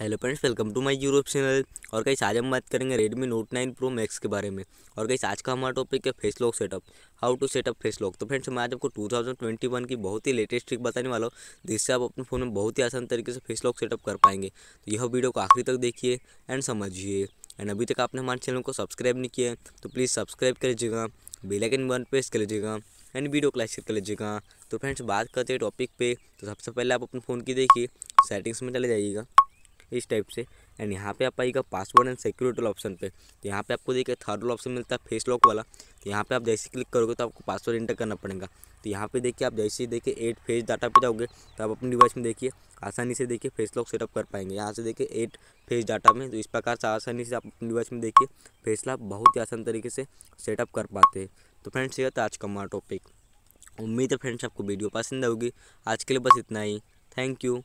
hello friends welcome to my Europe channel और कहीं आज हम बात करेंगे Redmi Note nine pro max के बारे में और कहीं आज का हमारा टॉपिक है face lock setup how to setup face lock तो फ्रेंड्स मैं आज आपको 2021 की बहुत ही लेटेस्ट ट्रिक बताने वाला हूँ जिससे आप अपने फ़ोन में बहुत ही आसान तरीके से फेस लॉक सेटअप कर पाएंगे तो यह वीडियो को आखिरी तक देखिए एंड समझिए एंड अभी तक आपने हमारे चैनल को सब्सक्राइब नहीं किया है तो प्लीज़ सब्सक्राइब कर लीजिएगा बेलाइकन बन प्रेस कर लीजिएगा एंड वीडियो को लाइक कर लीजिएगा तो फ्रेंड्स बात करते हैं टॉपिक पर तो सबसे पहले आप अपने फ़ोन की देखिए सेटिंग्स में चले जाइएगा इस टाइप से एंड यहाँ पे आप आएगा पासवर्ड एंड सिक्योरिटी ऑप्शन पे तो यहाँ पे आपको देखिए थर्ड ऑप्शन मिलता है फेस लॉक वाला तो यहाँ पे आप जैसे क्लिक करोगे तो आपको पासवर्ड इंटर करना पड़ेगा तो यहाँ पे देखिए आप जैसे ही देखिए एट फेस डाटा पे जाओगे तो आप अपनी डिवाइस में देखिए आसानी से देखिए फेस लॉक सेटअप कर पाएंगे यहाँ से देखिए एट फेस डाटा में तो इस प्रकार से आसानी से आप अपनी डिवाइस में देखिए फेस लॉक बहुत ही आसान तरीके से सेटअप कर पाते हैं तो फ्रेंड्स ये था आज का हमारा टॉपिक उम्मीद है फ्रेंड्स आपको वीडियो पसंद आओगी आज के लिए बस इतना ही थैंक यू